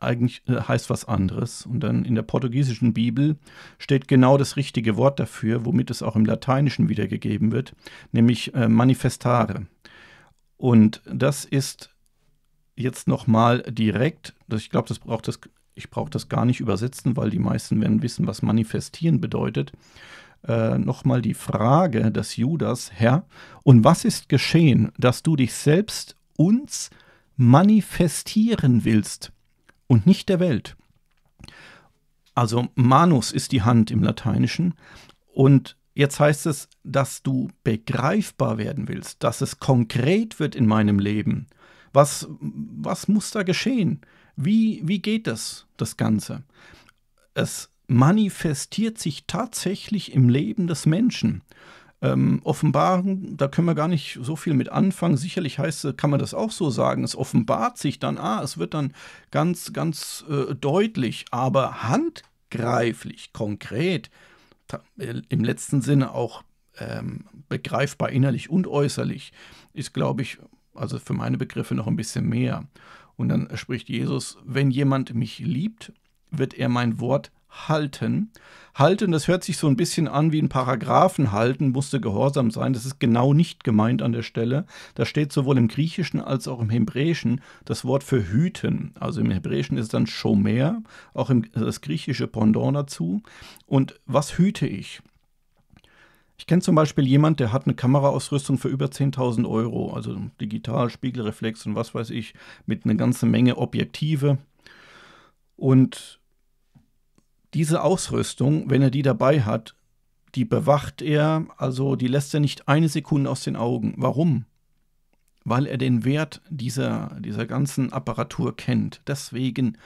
eigentlich äh, heißt was anderes. Und dann in der portugiesischen Bibel steht genau das richtige Wort dafür, womit es auch im Lateinischen wiedergegeben wird, nämlich äh, manifestare. Und das ist jetzt nochmal direkt, ich glaube, das braucht das ich brauche das gar nicht übersetzen, weil die meisten werden wissen, was manifestieren bedeutet. Äh, nochmal die Frage des Judas, Herr, und was ist geschehen, dass du dich selbst uns manifestieren willst und nicht der Welt? Also manus ist die Hand im Lateinischen und jetzt heißt es, dass du begreifbar werden willst, dass es konkret wird in meinem Leben. Was, was muss da geschehen? Wie, wie geht das, das Ganze? Es manifestiert sich tatsächlich im Leben des Menschen. Ähm, offenbaren, da können wir gar nicht so viel mit anfangen. Sicherlich heißt, kann man das auch so sagen. Es offenbart sich dann, ah, es wird dann ganz, ganz äh, deutlich, aber handgreiflich, konkret, im letzten Sinne auch ähm, begreifbar innerlich und äußerlich, ist, glaube ich, also für meine Begriffe noch ein bisschen mehr. Und dann spricht Jesus, wenn jemand mich liebt, wird er mein Wort halten. Halten, das hört sich so ein bisschen an wie ein Paragraphen halten, musste gehorsam sein. Das ist genau nicht gemeint an der Stelle. Da steht sowohl im Griechischen als auch im Hebräischen das Wort für hüten. Also im Hebräischen ist es dann Shomer, auch im, das griechische Pendant dazu. Und was hüte ich? Ich kenne zum Beispiel jemand, der hat eine Kameraausrüstung für über 10.000 Euro, also digital, Spiegelreflex und was weiß ich, mit einer ganzen Menge Objektive. Und diese Ausrüstung, wenn er die dabei hat, die bewacht er, also die lässt er nicht eine Sekunde aus den Augen. Warum? Weil er den Wert dieser, dieser ganzen Apparatur kennt. Deswegen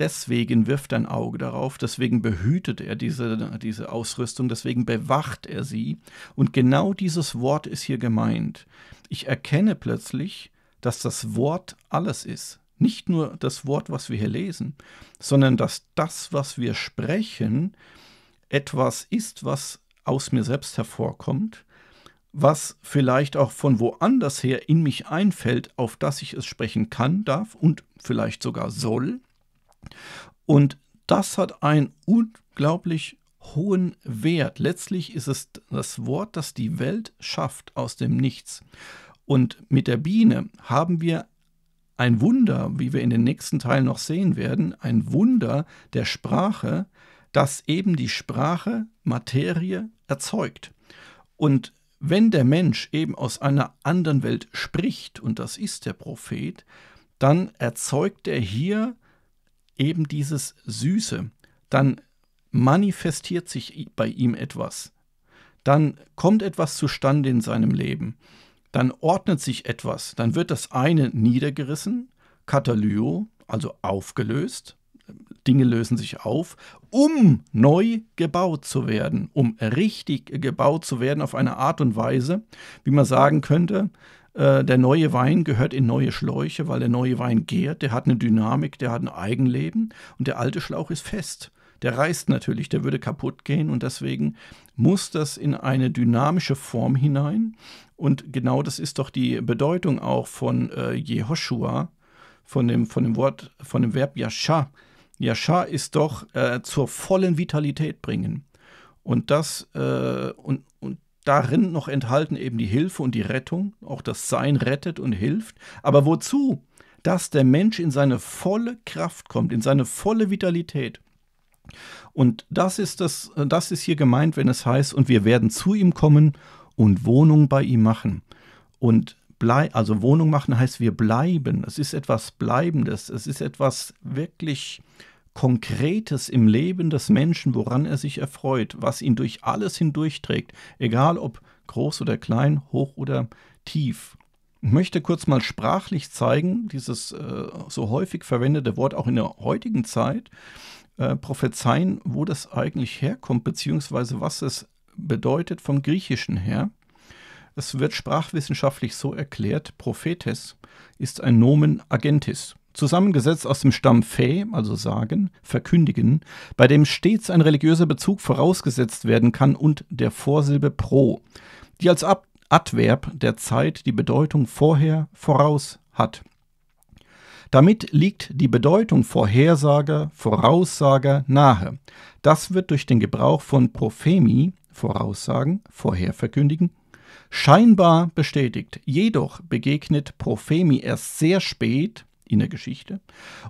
deswegen wirft er ein Auge darauf, deswegen behütet er diese, diese Ausrüstung, deswegen bewacht er sie. Und genau dieses Wort ist hier gemeint. Ich erkenne plötzlich, dass das Wort alles ist. Nicht nur das Wort, was wir hier lesen, sondern dass das, was wir sprechen, etwas ist, was aus mir selbst hervorkommt, was vielleicht auch von woanders her in mich einfällt, auf das ich es sprechen kann, darf und vielleicht sogar soll. Und das hat einen unglaublich hohen Wert. Letztlich ist es das Wort, das die Welt schafft aus dem Nichts. Und mit der Biene haben wir ein Wunder, wie wir in den nächsten Teilen noch sehen werden, ein Wunder der Sprache, dass eben die Sprache Materie erzeugt. Und wenn der Mensch eben aus einer anderen Welt spricht, und das ist der Prophet, dann erzeugt er hier eben dieses Süße, dann manifestiert sich bei ihm etwas, dann kommt etwas zustande in seinem Leben, dann ordnet sich etwas, dann wird das eine niedergerissen, Katalyo, also aufgelöst, Dinge lösen sich auf, um neu gebaut zu werden, um richtig gebaut zu werden auf eine Art und Weise, wie man sagen könnte, äh, der neue Wein gehört in neue Schläuche, weil der neue Wein gärt, der hat eine Dynamik, der hat ein Eigenleben und der alte Schlauch ist fest. Der reißt natürlich, der würde kaputt gehen und deswegen muss das in eine dynamische Form hinein. Und genau das ist doch die Bedeutung auch von äh, Jehoshua, von dem, von dem Wort, von dem Verb Yasha. Yasha ist doch äh, zur vollen Vitalität bringen. Und das, äh, und, und darin noch enthalten eben die Hilfe und die Rettung, auch das Sein rettet und hilft. Aber wozu? Dass der Mensch in seine volle Kraft kommt, in seine volle Vitalität. Und das ist, das, äh, das ist hier gemeint, wenn es heißt, und wir werden zu ihm kommen und Wohnung bei ihm machen. Und blei also Wohnung machen heißt, wir bleiben. Es ist etwas Bleibendes. Es ist etwas wirklich Konkretes im Leben des Menschen, woran er sich erfreut, was ihn durch alles hindurchträgt, egal ob groß oder klein, hoch oder tief. Ich möchte kurz mal sprachlich zeigen, dieses äh, so häufig verwendete Wort auch in der heutigen Zeit, äh, prophezeien, wo das eigentlich herkommt, beziehungsweise was es bedeutet vom Griechischen her. Es wird sprachwissenschaftlich so erklärt, Prophetes ist ein Nomen agentis zusammengesetzt aus dem Stamm Fä, also sagen, verkündigen, bei dem stets ein religiöser Bezug vorausgesetzt werden kann und der Vorsilbe pro, die als Ab Adverb der Zeit die Bedeutung vorher voraus hat. Damit liegt die Bedeutung Vorhersager, Voraussager nahe. Das wird durch den Gebrauch von Prophemi, Voraussagen, Vorherverkündigen, scheinbar bestätigt. Jedoch begegnet Prophemi erst sehr spät in der Geschichte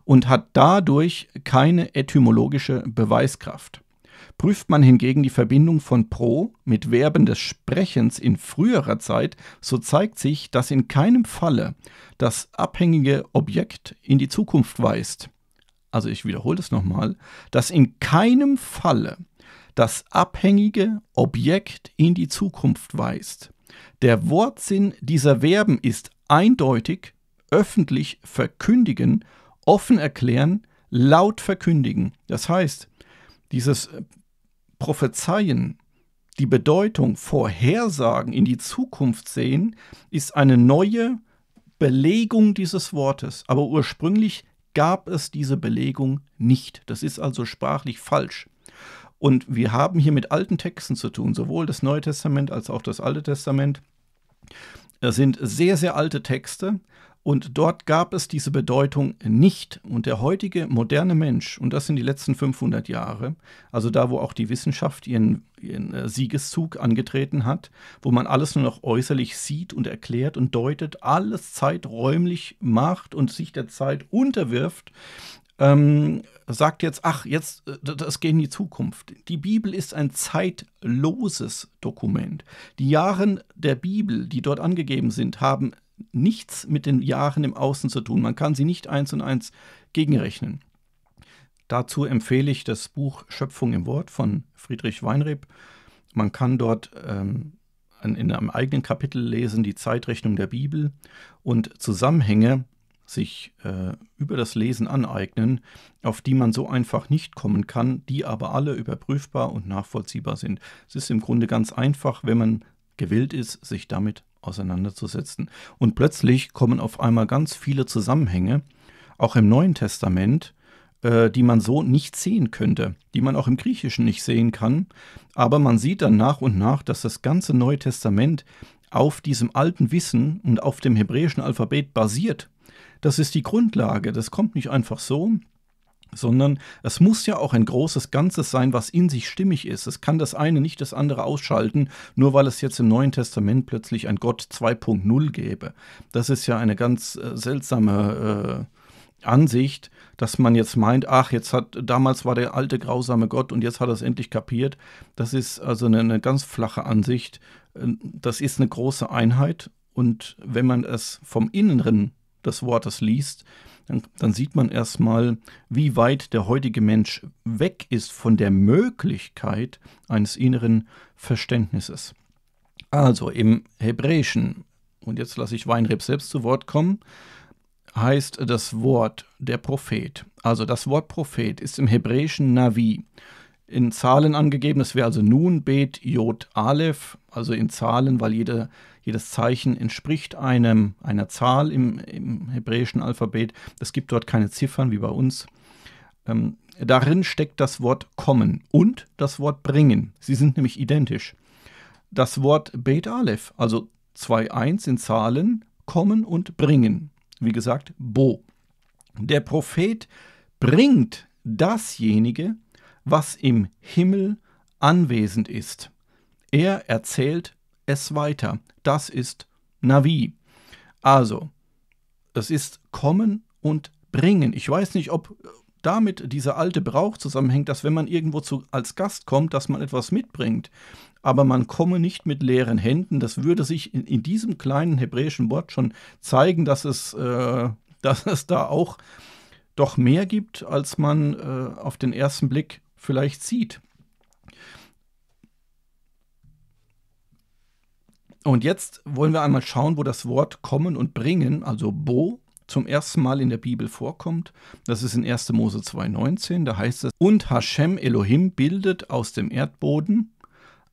und hat dadurch keine etymologische Beweiskraft. Prüft man hingegen die Verbindung von Pro mit Verben des Sprechens in früherer Zeit, so zeigt sich, dass in keinem Falle das abhängige Objekt in die Zukunft weist. Also ich wiederhole es nochmal, dass in keinem Falle das abhängige Objekt in die Zukunft weist. Der Wortsinn dieser Verben ist eindeutig öffentlich verkündigen, offen erklären, laut verkündigen. Das heißt, dieses äh, Prophezeien, die Bedeutung Vorhersagen in die Zukunft sehen, ist eine neue Belegung dieses Wortes. Aber ursprünglich gab es diese Belegung nicht. Das ist also sprachlich falsch. Und wir haben hier mit alten Texten zu tun, sowohl das Neue Testament als auch das Alte Testament. Das sind sehr, sehr alte Texte und dort gab es diese Bedeutung nicht. Und der heutige moderne Mensch, und das sind die letzten 500 Jahre, also da, wo auch die Wissenschaft ihren, ihren äh, Siegeszug angetreten hat, wo man alles nur noch äußerlich sieht und erklärt und deutet, alles zeiträumlich macht und sich der Zeit unterwirft, ähm, sagt jetzt, ach, jetzt, äh, das geht in die Zukunft. Die Bibel ist ein zeitloses Dokument. Die Jahre der Bibel, die dort angegeben sind, haben nichts mit den Jahren im Außen zu tun. Man kann sie nicht eins und eins gegenrechnen. Dazu empfehle ich das Buch Schöpfung im Wort von Friedrich Weinreb. Man kann dort ähm, in einem eigenen Kapitel lesen die Zeitrechnung der Bibel und Zusammenhänge sich äh, über das Lesen aneignen, auf die man so einfach nicht kommen kann, die aber alle überprüfbar und nachvollziehbar sind. Es ist im Grunde ganz einfach, wenn man gewillt ist, sich damit auseinanderzusetzen. Und plötzlich kommen auf einmal ganz viele Zusammenhänge, auch im Neuen Testament, äh, die man so nicht sehen könnte, die man auch im Griechischen nicht sehen kann. Aber man sieht dann nach und nach, dass das ganze Neue Testament auf diesem alten Wissen und auf dem hebräischen Alphabet basiert. Das ist die Grundlage, das kommt nicht einfach so, sondern es muss ja auch ein großes Ganzes sein, was in sich stimmig ist. Es kann das eine nicht das andere ausschalten, nur weil es jetzt im Neuen Testament plötzlich ein Gott 2.0 gäbe. Das ist ja eine ganz äh, seltsame äh, Ansicht, dass man jetzt meint, ach, jetzt hat damals war der alte grausame Gott und jetzt hat er es endlich kapiert. Das ist also eine, eine, ganz flache Ansicht. Ähm, das ist eine große Einheit und wenn man es vom Inneren des Wortes liest, dann, dann sieht man erstmal, wie weit der heutige Mensch weg ist von der Möglichkeit eines inneren Verständnisses. Also im Hebräischen, und jetzt lasse ich Weinreb selbst zu Wort kommen, heißt das Wort der Prophet. Also das Wort Prophet ist im Hebräischen Navi. In Zahlen angegeben, das wäre also Nun, Bet, Jod, Aleph, also in Zahlen, weil jede jedes Zeichen entspricht einem, einer Zahl im, im hebräischen Alphabet. Es gibt dort keine Ziffern wie bei uns. Ähm, darin steckt das Wort kommen und das Wort bringen. Sie sind nämlich identisch. Das Wort Bet Aleph, also 2,1 in Zahlen, kommen und bringen. Wie gesagt, Bo. Der Prophet bringt dasjenige, was im Himmel anwesend ist. Er erzählt es weiter. Das ist Navi. Also, es ist kommen und bringen. Ich weiß nicht, ob damit dieser alte Brauch zusammenhängt, dass wenn man irgendwo zu, als Gast kommt, dass man etwas mitbringt. Aber man komme nicht mit leeren Händen. Das würde sich in, in diesem kleinen hebräischen Wort schon zeigen, dass es, äh, dass es da auch doch mehr gibt, als man äh, auf den ersten Blick vielleicht sieht. Und jetzt wollen wir einmal schauen, wo das Wort kommen und bringen, also bo, zum ersten Mal in der Bibel vorkommt. Das ist in 1. Mose 2,19. Da heißt es: Und Hashem Elohim bildet aus dem Erdboden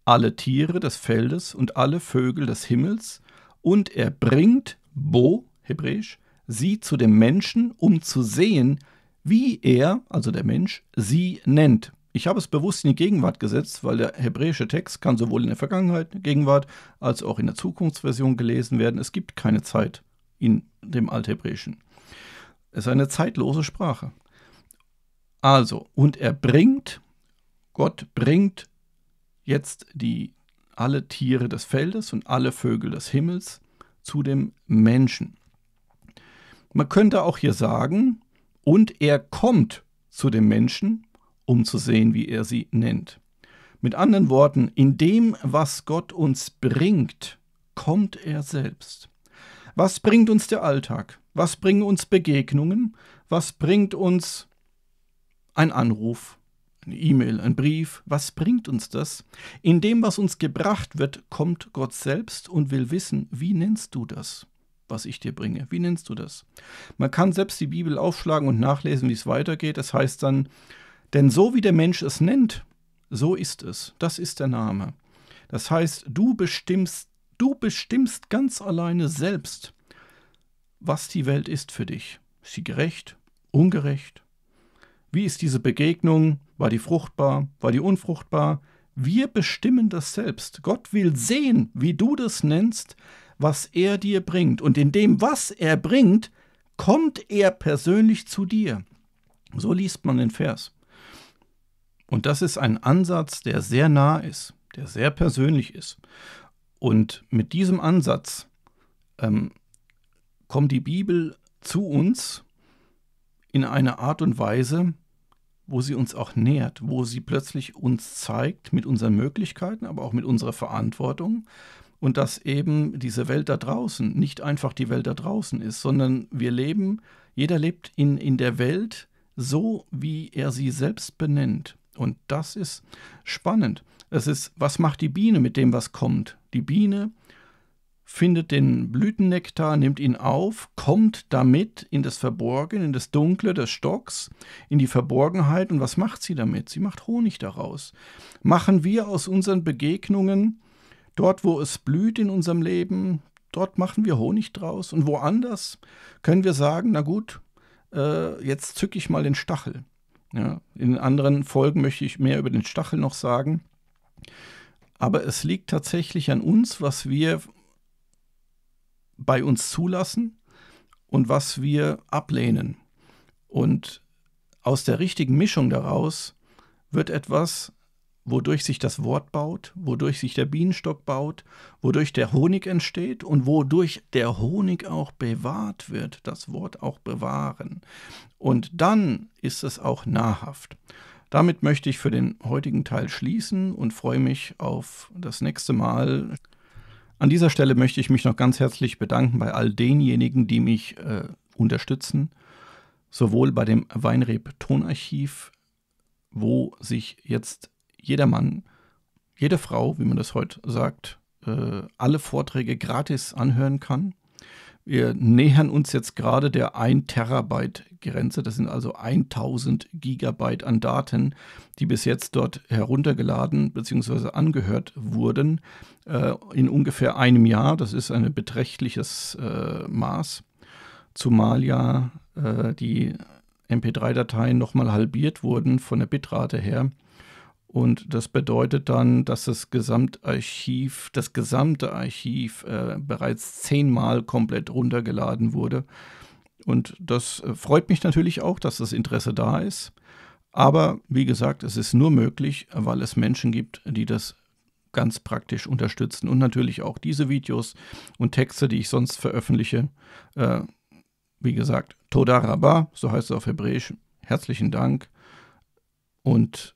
alle Tiere des Feldes und alle Vögel des Himmels und er bringt, bo, hebräisch, sie zu dem Menschen, um zu sehen, wie er, also der Mensch, sie nennt. Ich habe es bewusst in die Gegenwart gesetzt, weil der hebräische Text kann sowohl in der Vergangenheit, Gegenwart als auch in der Zukunftsversion gelesen werden. Es gibt keine Zeit in dem Althebräischen. Es ist eine zeitlose Sprache. Also, und er bringt, Gott bringt jetzt die, alle Tiere des Feldes und alle Vögel des Himmels zu dem Menschen. Man könnte auch hier sagen, und er kommt zu dem Menschen um zu sehen, wie er sie nennt. Mit anderen Worten, in dem, was Gott uns bringt, kommt er selbst. Was bringt uns der Alltag? Was bringen uns Begegnungen? Was bringt uns ein Anruf, eine E-Mail, ein Brief? Was bringt uns das? In dem, was uns gebracht wird, kommt Gott selbst und will wissen, wie nennst du das? was ich dir bringe. Wie nennst du das? Man kann selbst die Bibel aufschlagen und nachlesen, wie es weitergeht. Das heißt dann, denn so wie der Mensch es nennt, so ist es. Das ist der Name. Das heißt, du bestimmst, du bestimmst ganz alleine selbst, was die Welt ist für dich. Ist sie gerecht? Ungerecht? Wie ist diese Begegnung? War die fruchtbar? War die unfruchtbar? Wir bestimmen das selbst. Gott will sehen, wie du das nennst, was er dir bringt. Und in dem, was er bringt, kommt er persönlich zu dir. So liest man den Vers. Und das ist ein Ansatz, der sehr nah ist, der sehr persönlich ist. Und mit diesem Ansatz ähm, kommt die Bibel zu uns in einer Art und Weise, wo sie uns auch nährt, wo sie plötzlich uns zeigt mit unseren Möglichkeiten, aber auch mit unserer Verantwortung und dass eben diese Welt da draußen nicht einfach die Welt da draußen ist, sondern wir leben, jeder lebt in, in der Welt so, wie er sie selbst benennt. Und das ist spannend. Es ist, was macht die Biene mit dem, was kommt? Die Biene findet den Blütennektar, nimmt ihn auf, kommt damit in das Verborgene, in das Dunkle des Stocks, in die Verborgenheit. Und was macht sie damit? Sie macht Honig daraus. Machen wir aus unseren Begegnungen, dort wo es blüht in unserem Leben, dort machen wir Honig draus. Und woanders können wir sagen, na gut, äh, jetzt zücke ich mal den Stachel. Ja, in anderen Folgen möchte ich mehr über den Stachel noch sagen. Aber es liegt tatsächlich an uns, was wir bei uns zulassen und was wir ablehnen. Und aus der richtigen Mischung daraus wird etwas, wodurch sich das Wort baut, wodurch sich der Bienenstock baut, wodurch der Honig entsteht und wodurch der Honig auch bewahrt wird, das Wort auch bewahren. Und dann ist es auch nahrhaft. Damit möchte ich für den heutigen Teil schließen und freue mich auf das nächste Mal. An dieser Stelle möchte ich mich noch ganz herzlich bedanken bei all denjenigen, die mich äh, unterstützen, sowohl bei dem Weinreb Tonarchiv, wo sich jetzt jeder Mann, jede Frau, wie man das heute sagt, äh, alle Vorträge gratis anhören kann. Wir nähern uns jetzt gerade der 1 Terabyte Grenze. Das sind also 1000 Gigabyte an Daten, die bis jetzt dort heruntergeladen bzw. angehört wurden äh, in ungefähr einem Jahr. Das ist ein beträchtliches äh, Maß, zumal ja äh, die MP3-Dateien nochmal halbiert wurden von der Bitrate her. Und das bedeutet dann, dass das Gesamtarchiv, das gesamte Archiv äh, bereits zehnmal komplett runtergeladen wurde. Und das äh, freut mich natürlich auch, dass das Interesse da ist. Aber wie gesagt, es ist nur möglich, weil es Menschen gibt, die das ganz praktisch unterstützen und natürlich auch diese Videos und Texte, die ich sonst veröffentliche. Äh, wie gesagt, Toda Rabba, so heißt es auf Hebräisch. Herzlichen Dank und